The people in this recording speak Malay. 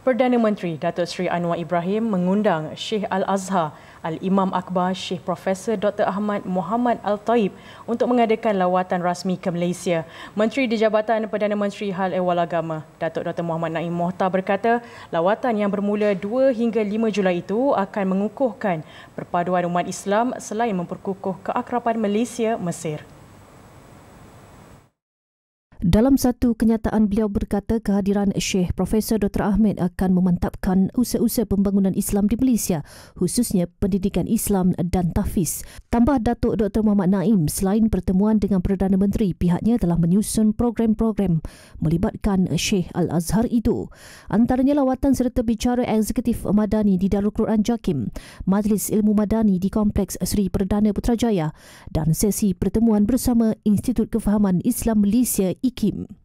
Perdana Menteri Datuk Seri Anwar Ibrahim mengundang Sheikh Al-Azhar Al-Imam Akbar Sheikh Profesor Dr. Ahmad Muhammad Al-Taib untuk mengadakan lawatan rasmi ke Malaysia. Menteri di Jabatan Perdana Menteri Hal Ehwal Agama, Datuk Dr. Muhammad Naim Mohtar berkata, lawatan yang bermula 2 hingga 5 Julai itu akan mengukuhkan perpaduan umat Islam selain memperkukuh keakraban Malaysia-Mesir. Dalam satu kenyataan beliau berkata kehadiran Syekh Profesor Dr. Ahmed akan memantapkan usaha-usaha pembangunan Islam di Malaysia khususnya pendidikan Islam dan tafis. Tambah Datuk Dr. Muhammad Naim selain pertemuan dengan Perdana Menteri pihaknya telah menyusun program-program melibatkan Syekh Al-Azhar itu. Antaranya lawatan serta bicara eksekutif Madani di Darul Quran Jakim, Majlis Ilmu Madani di Kompleks Sri Perdana Putrajaya dan sesi pertemuan bersama Institut Kefahaman Islam Malaysia IK geben.